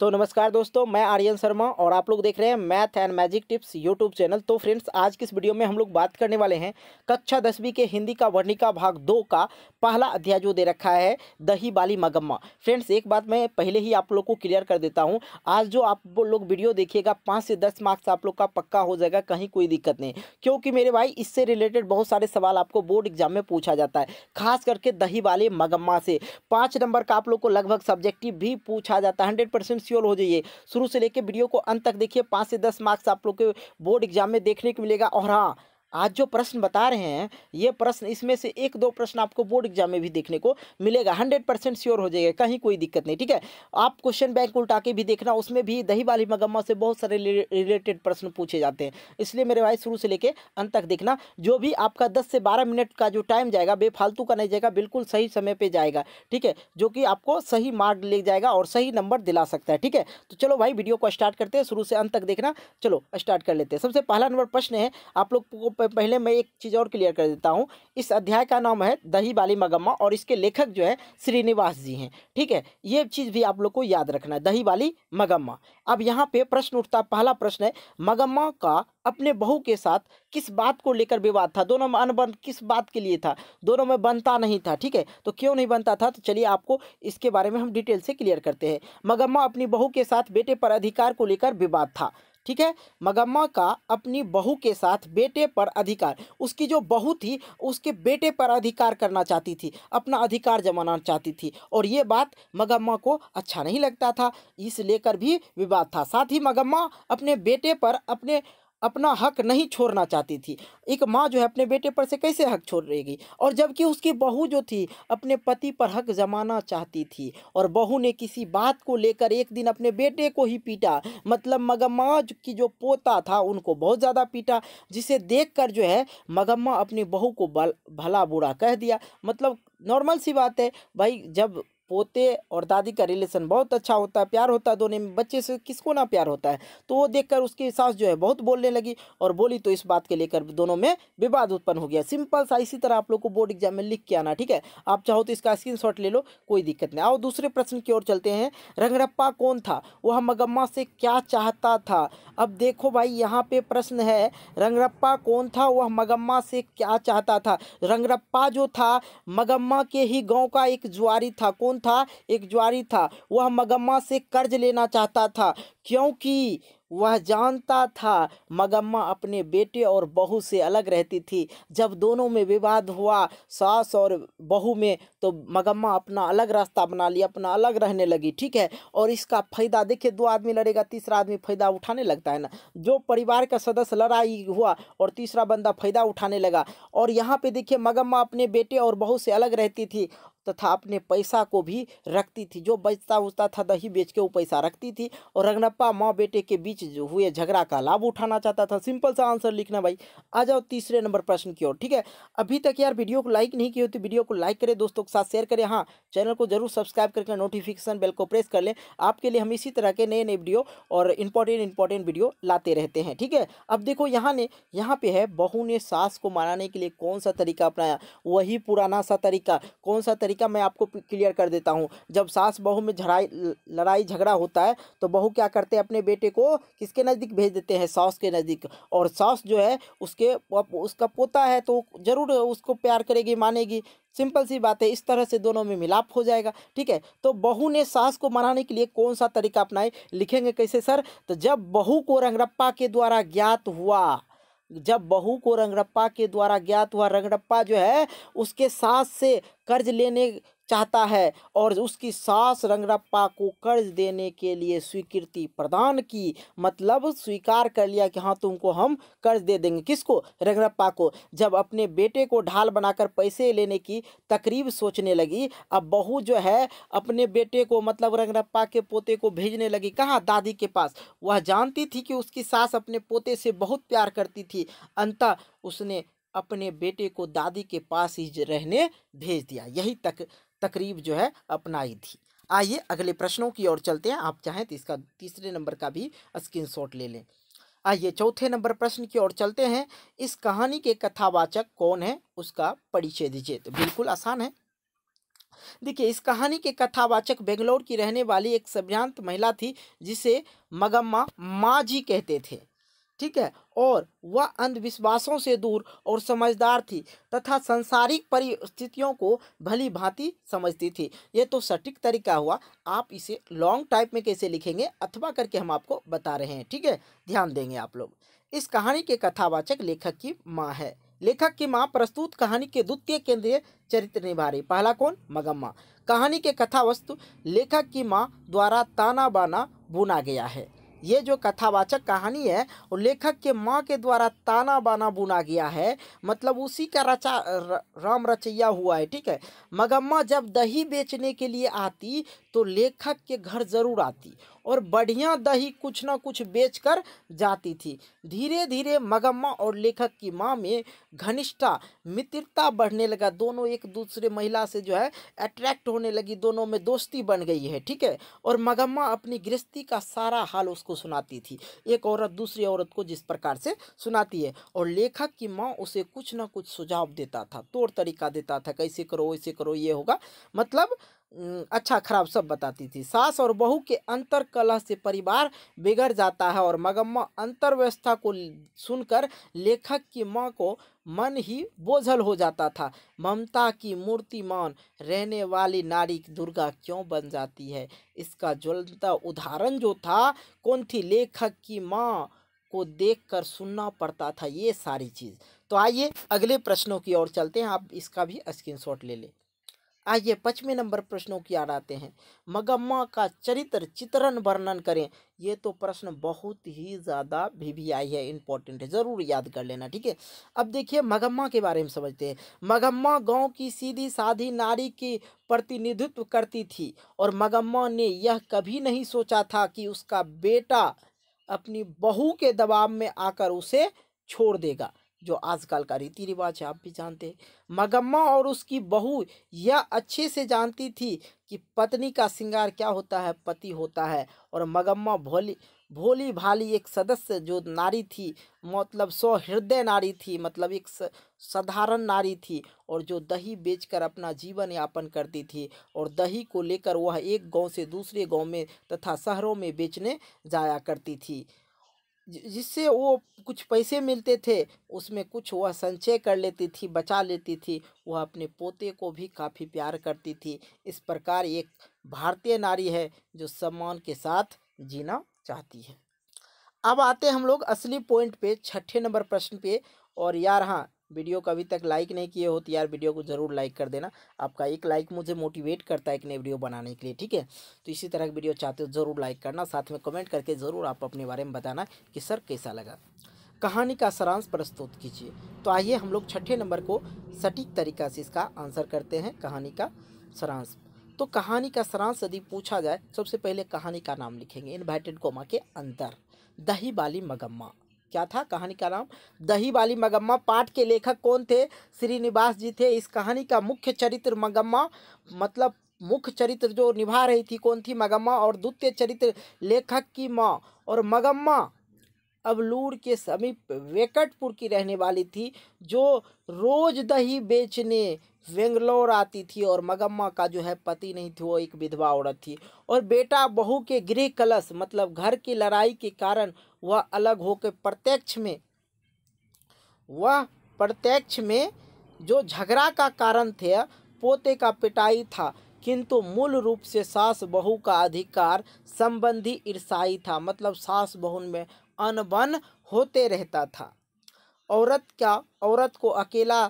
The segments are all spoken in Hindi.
तो नमस्कार दोस्तों मैं आर्यन शर्मा और आप लोग देख रहे हैं math and magic tips YouTube channel तो फ्रेंड्स आज की इस वीडियो में हम लोग बात करने वाले हैं कक्षा दसवीं के हिंदी का वर्णिका भाग दो का पहला अध्याय जो दे रखा है दही बाली मगम्मा फ्रेंड्स एक बात मैं पहले ही आप लोग को क्लियर कर देता हूँ आज जो आप लोग वीडियो देखिएगा पाँच से दस मार्क्स आप लोग का पक्का हो जाएगा कहीं कोई दिक्कत नहीं क्योंकि मेरे भाई इससे रिलेटेड बहुत सारे सवाल आपको बोर्ड एग्जाम में पूछा जाता है खास करके दही बाली मगम्मा से पाँच नंबर का आप लोग को लगभग सब्जेक्टिव भी पूछा जाता है हंड्रेड श्योर हो जाइए शुरू से लेकर वीडियो को अंत तक देखिए पाँच से दस मार्क्स आप लोग के बोर्ड एग्जाम में देखने को मिलेगा और हाँ आज जो प्रश्न बता रहे हैं ये प्रश्न इसमें से एक दो प्रश्न आपको बोर्ड एग्जाम में भी देखने को मिलेगा हंड्रेड परसेंट श्योर हो जाएगा कहीं कोई दिक्कत नहीं ठीक है आप क्वेश्चन बैंक उल्टा के भी देखना उसमें भी दही वाली मगम्मा से बहुत सारे रिलेटेड प्रश्न पूछे जाते हैं इसलिए मेरे भाई शुरू से लेकर अंत तक देखना जो भी आपका दस से बारह मिनट का जो टाइम जाएगा बेफालतू का नहीं जाएगा बिल्कुल सही समय पर जाएगा ठीक है जो कि आपको सही मार्ग ले जाएगा और सही नंबर दिला सकता है ठीक है तो चलो भाई वीडियो को स्टार्ट करते हैं शुरू से अंत तक देखना चलो स्टार्ट कर लेते हैं सबसे पहला नंबर प्रश्न है आप लोग पहले मैं एक चीज़ और क्लियर कर देता हूँ इस अध्याय का नाम है दही बाली मगम्मा और इसके लेखक जो है श्रीनिवास जी हैं ठीक है ये चीज़ भी आप लोग को याद रखना है दही बाली मगम्मा अब यहाँ पे प्रश्न उठता पहला प्रश्न है मगम्मा का अपने बहू के साथ किस बात को लेकर विवाद था दोनों में अनबन किस बात के लिए था दोनों में बनता नहीं था ठीक है तो क्यों नहीं बनता था तो चलिए आपको इसके बारे में हम डिटेल से क्लियर करते हैं मगम्मा अपनी बहू के साथ बेटे पर अधिकार को लेकर विवाद था ठीक है मगम्मा का अपनी बहू के साथ बेटे पर अधिकार उसकी जो बहू थी उसके बेटे पर अधिकार करना चाहती थी अपना अधिकार जमाना चाहती थी और ये बात मगम्मा को अच्छा नहीं लगता था इस लेकर भी विवाद था साथ ही मगम्मा अपने बेटे पर अपने अपना हक नहीं छोड़ना चाहती थी एक माँ जो है अपने बेटे पर से कैसे हक छोड़ रहेगी और जबकि उसकी बहू जो थी अपने पति पर हक जमाना चाहती थी और बहू ने किसी बात को लेकर एक दिन अपने बेटे को ही पीटा मतलब मगम्मा की जो पोता था उनको बहुत ज़्यादा पीटा जिसे देख कर जो है मगम्मा अपनी बहू को भला बुरा कह दिया मतलब नॉर्मल सी बात है भाई जब पोते और दादी का रिलेशन बहुत अच्छा होता है प्यार होता है दोनों में बच्चे से किसको ना प्यार होता है तो वो देखकर उसकी सास जो है बहुत बोलने लगी और बोली तो इस बात के लेकर दोनों में विवाद उत्पन्न हो गया सिंपल सा इसी तरह आप लोग को बोर्ड एग्जाम में लिख के आना ठीक है आप चाहो तो इसका स्क्रीन ले लो कोई दिक्कत नहीं आओ दूसरे प्रश्न की ओर चलते हैं रंगरप्पा कौन था वह मगम्मा से क्या चाहता था अब देखो भाई यहाँ पे प्रश्न है रंगरप्पा कौन था वह मगम्मा से क्या चाहता था रंगरप्पा जो था मगम्मा के ही गाँव का एक जुआरी था कौन था एक ज्वारी था वह मगम्मा से कर्ज लेना चाहता था क्योंकि वह जानता था मगम्मा अपने बेटे और बहू से अलग रहती थी जब दोनों में विवाद हुआ सास और बहू में तो मगम्मा अपना अलग रास्ता बना लिया अपना अलग रहने लगी ठीक है और इसका फायदा देखिए दो आदमी लड़ेगा तीसरा आदमी फायदा उठाने लगता है ना जो परिवार का सदस्य लड़ाई हुआ और तीसरा बंदा फायदा उठाने लगा और यहाँ पे देखिए मगम्मा अपने बेटे और बहू से अलग रहती थी तथा अपने पैसा को भी रखती थी जो बचता उचता था दही बेच के वो पैसा रखती थी और रंगनप्पा माँ बेटे के बीच हुए झगड़ा का लाभ उठाना चाहता था सिंपल सा आंसर लिखना भाई आ जाओ तीसरे नंबर प्रश्न की ओर ठीक है अभी तक यार वीडियो को लाइक नहीं किया तो वीडियो को लाइक करें दोस्तों के साथ शेयर करें हाँ चैनल को जरूर सब्सक्राइब करके नोटिफिकेशन बेल को प्रेस कर लें आपके लिए हम इसी तरह के नए नए वीडियो और इंपॉर्टेंट इंपॉर्टेंट वीडियो लाते रहते हैं ठीक है अब देखो यहाँ ने यहाँ पे है बहू ने सास को मनाने के लिए कौन सा तरीका अपनाया वही पुराना सा तरीका कौन सा तरीका तरीका मैं आपको क्लियर कर देता हूँ जब सास बहू में झड़ाई लड़ाई झगड़ा होता है तो बहू क्या करते हैं अपने बेटे को किसके नज़दीक भेज देते हैं सास के नज़दीक और सास जो है उसके उसका पोता है तो ज़रूर उसको प्यार करेगी मानेगी सिंपल सी बात है इस तरह से दोनों में मिलाप हो जाएगा ठीक है तो बहू ने सास को मनाने के लिए कौन सा तरीका अपनाए लिखेंगे कैसे सर तो जब बहू को रंगरप्पा के द्वारा ज्ञात हुआ जब बहू को रंगड़प्पा के द्वारा ज्ञात हुआ रंगड़प्पा जो है उसके सास से कर्ज लेने चाहता है और उसकी सास रंगरप्पा को कर्ज देने के लिए स्वीकृति प्रदान की मतलब स्वीकार कर लिया कि हाँ तुमको हम कर्ज दे देंगे किसको रंगरप्पा को जब अपने बेटे को ढाल बनाकर पैसे लेने की तकरीब सोचने लगी अब बहू जो है अपने बेटे को मतलब रंगरप्पा के पोते को भेजने लगी कहाँ दादी के पास वह जानती थी कि उसकी सास अपने पोते से बहुत प्यार करती थी अंतः उसने अपने बेटे को दादी के पास ही रहने भेज दिया यही तक तकरीब जो है अपनाई थी आइए अगले प्रश्नों की ओर चलते हैं आप चाहें तो इसका तीसरे नंबर का भी स्क्रीनशॉट ले लें आइए चौथे नंबर प्रश्न की ओर चलते हैं इस कहानी के कथावाचक कौन है उसका परिचय दीजिए तो बिल्कुल आसान है देखिए इस कहानी के कथावाचक बेंगलोर की रहने वाली एक सभ्यांत महिला थी जिसे मगम्मा माँ जी कहते थे ठीक है और वह अंधविश्वासों से दूर और समझदार थी तथा संसारिक परिस्थितियों को भली भांति समझती थी ये तो सटीक तरीका हुआ आप इसे लॉन्ग टाइप में कैसे लिखेंगे अथवा करके हम आपको बता रहे हैं ठीक है ध्यान देंगे आप लोग इस कहानी के कथावाचक लेखक की माँ है लेखक की माँ प्रस्तुत कहानी के द्वितीय केंद्रीय चरित्र निभा रही पहला कौन मगम्मा कहानी के कथा वस्तु लेखक की माँ द्वारा ताना बाना बुना गया है ये जो कथावाचक कहानी है वो लेखक के माँ के द्वारा ताना बाना बुना गया है मतलब उसी का रचा र, राम रचैया हुआ है ठीक है मगम्मा जब दही बेचने के लिए आती तो लेखक के घर ज़रूर आती और बढ़िया दही कुछ ना कुछ बेचकर जाती थी धीरे धीरे मगम्मा और लेखक की माँ में घनिष्ठा मित्रता बढ़ने लगा दोनों एक दूसरे महिला से जो है अट्रैक्ट होने लगी दोनों में दोस्ती बन गई है ठीक है और मगम्मा अपनी गृहस्थी का सारा हाल उसको उसको सुनाती थी एक औरत दूसरी औरत को जिस प्रकार से सुनाती है और लेखक की माँ उसे कुछ ना कुछ सुझाव देता था तौर तरीका देता था कैसे करो ऐसे करो ये होगा मतलब अच्छा खराब सब बताती थी सास और बहू के अंतर कलह से परिवार बिगड़ जाता है और मगम्मा अंतर व्यवस्था को सुनकर लेखक की माँ को मन ही बोझल हो जाता था ममता की मूर्तिमान रहने वाली नारी दुर्गा क्यों बन जाती है इसका ज्वलता उदाहरण जो था कौन थी लेखक की माँ को देखकर सुनना पड़ता था ये सारी चीज़ तो आइए अगले प्रश्नों की ओर चलते हैं आप इसका भी स्क्रीन ले लें आइए पचवें नंबर प्रश्नों की याद आते हैं मगम्मा का चरित्र चित्रण वर्णन करें ये तो प्रश्न बहुत ही ज़्यादा भी भी आई है इम्पोर्टेंट है ज़रूर याद कर लेना ठीक है अब देखिए मगम्मा के बारे में समझते हैं मगम्मा गांव की सीधी साधी नारी की प्रतिनिधित्व करती थी और मगम्मा ने यह कभी नहीं सोचा था कि उसका बेटा अपनी बहू के दबाव में आकर उसे छोड़ देगा जो आजकल का रीति रिवाज है आप भी जानते हैं मगम्मा और उसकी बहू यह अच्छे से जानती थी कि पत्नी का श्रृंगार क्या होता है पति होता है और मगम्मा भोली भोली भाली एक सदस्य जो नारी थी मतलब सौहृदय हृदय नारी थी मतलब एक साधारण नारी थी और जो दही बेचकर अपना जीवन यापन करती थी और दही को लेकर वह एक गांव से दूसरे गांव में तथा शहरों में बेचने जाया करती थी जिससे वो कुछ पैसे मिलते थे उसमें कुछ वह संचय कर लेती थी बचा लेती थी वह अपने पोते को भी काफ़ी प्यार करती थी इस प्रकार एक भारतीय नारी है जो सम्मान के साथ जीना चाहती है अब आते हम लोग असली पॉइंट पे छठे नंबर प्रश्न पे और यार हाँ वीडियो को अभी तक लाइक नहीं किए हो तो यार वीडियो को ज़रूर लाइक कर देना आपका एक लाइक मुझे मोटिवेट करता है एक नई वीडियो बनाने के लिए ठीक है तो इसी तरह की वीडियो चाहते हो तो ज़रूर लाइक करना साथ में कमेंट करके ज़रूर आप अपने बारे में बताना कि सर कैसा लगा कहानी का सारांश प्रस्तुत कीजिए तो आइए हम लोग छठे नंबर को सटीक तरीका से इसका आंसर करते हैं कहानी का सारांश तो कहानी का सारांश यदि पूछा जाए सबसे पहले कहानी का नाम लिखेंगे इन्वाइटेड कोमा के अंदर दही बाली मगम्मा क्या था कहानी का नाम दही वाली मगम्मा पाठ के लेखक कौन थे श्रीनिवास जी थे इस कहानी का मुख्य चरित्र मगम्मा मतलब मुख्य चरित्र जो निभा रही थी कौन थी मगम्मा और द्वितीय चरित्र लेखक की माँ और मगम्मा अबलूर के समीप वेकटपुर की रहने वाली थी जो रोज दही बेचने बेंगलोर आती थी और मगम्मा का जो है पति नहीं थी वो एक विधवा औरत थी और बेटा बहू के गृह कलश मतलब घर की लड़ाई के कारण वह अलग होकर प्रत्यक्ष में वह प्रत्यक्ष में जो झगड़ा का कारण थे पोते का पिटाई था किंतु मूल रूप से सास बहू का अधिकार संबंधी ईर्षाई था मतलब सास बहू में अनबन होते रहता था औरत क्या औरत को अकेला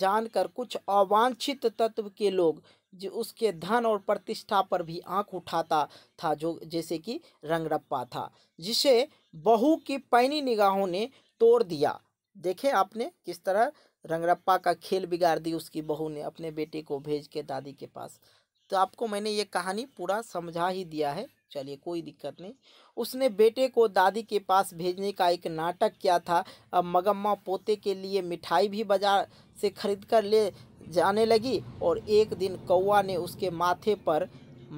जानकर कुछ अवांछित तत्व के लोग जो उसके धन और प्रतिष्ठा पर भी आंख उठाता था जो जैसे कि रंगरप्पा था जिसे बहू की पैनी निगाहों ने तोड़ दिया देखें आपने किस तरह रंगरप्पा का खेल बिगाड़ दी उसकी बहू ने अपने बेटे को भेज के दादी के पास तो आपको मैंने ये कहानी पूरा समझा ही दिया है चलिए कोई दिक्कत नहीं उसने बेटे को दादी के पास भेजने का एक नाटक किया था अब मगम्मा पोते के लिए मिठाई भी बाजार से खरीद कर ले जाने लगी और एक दिन कौआ ने उसके माथे पर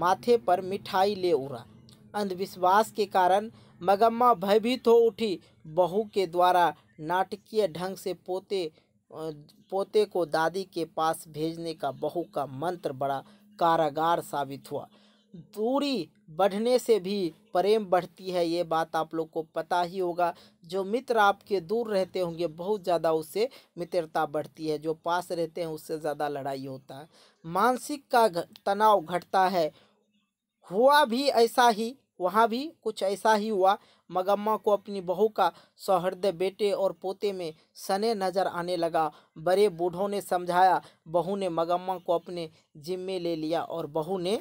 माथे पर मिठाई ले उड़ा अंधविश्वास के कारण मगम्मा भयभीत हो उठी बहू के द्वारा नाटकीय ढंग से पोते पोते को दादी के पास भेजने का बहू का मंत्र बड़ा कारागार साबित हुआ दूरी बढ़ने से भी प्रेम बढ़ती है ये बात आप लोग को पता ही होगा जो मित्र आपके दूर रहते होंगे बहुत ज़्यादा उससे मित्रता बढ़ती है जो पास रहते हैं उससे ज़्यादा लड़ाई होता है मानसिक का तनाव घटता है हुआ भी ऐसा ही वहाँ भी कुछ ऐसा ही हुआ मगम्मा को अपनी बहू का सौहृदय बेटे और पोते में सने नजर आने लगा बड़े बूढ़ों ने समझाया बहू ने मगम्मा को अपने जिम्मे ले लिया और बहू ने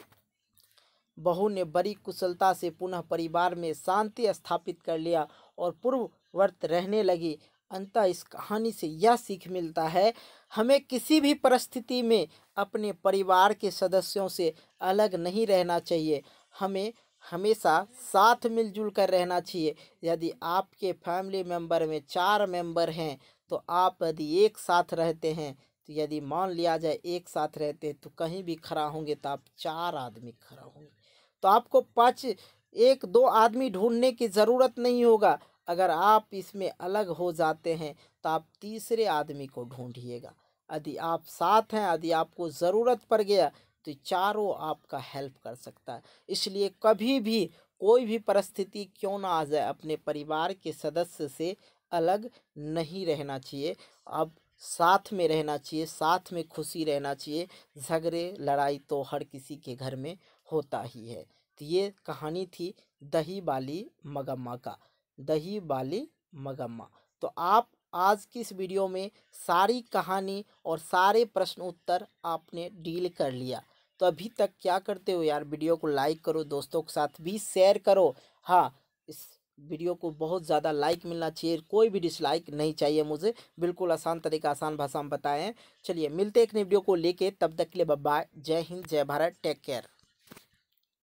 बहू ने बड़ी कुशलता से पुनः परिवार में शांति स्थापित कर लिया और पूर्ववर्त रहने लगी अंतः इस कहानी से यह सीख मिलता है हमें किसी भी परिस्थिति में अपने परिवार के सदस्यों से अलग नहीं रहना चाहिए हमें हमेशा साथ मिलजुल कर रहना चाहिए यदि आपके फैमिली मेंबर में चार मेंबर हैं तो आप यदि एक साथ रहते हैं तो यदि मान लिया जाए एक साथ रहते हैं तो कहीं भी खड़ा होंगे तो आप चार आदमी खड़ा होंगे तो आपको पाँच एक दो आदमी ढूंढने की ज़रूरत नहीं होगा अगर आप इसमें अलग हो जाते हैं तो आप तीसरे आदमी को ढूंढिएगा यदि आप साथ हैं यदि आपको ज़रूरत पड़ गया तो चारों आपका हेल्प कर सकता है इसलिए कभी भी कोई भी परिस्थिति क्यों ना आ जाए अपने परिवार के सदस्य से अलग नहीं रहना चाहिए अब साथ में रहना चाहिए साथ में खुशी रहना चाहिए झगड़े लड़ाई तो हर किसी के घर में होता ही है तो ये कहानी थी दही बाली मगम्मा का दही बाली मगम्मा तो आप आज की इस वीडियो में सारी कहानी और सारे प्रश्न उत्तर आपने डील कर लिया तो अभी तक क्या करते हो यार वीडियो को लाइक करो दोस्तों के साथ भी शेयर करो हाँ इस वीडियो को बहुत ज़्यादा लाइक मिलना चाहिए कोई भी डिसलाइक नहीं चाहिए मुझे बिल्कुल आसान तरीका आसान भाषा में बताएं चलिए मिलते एक नई वीडियो को लेके तब तक के लिए बाय जय हिंद जय भारत टेक केयर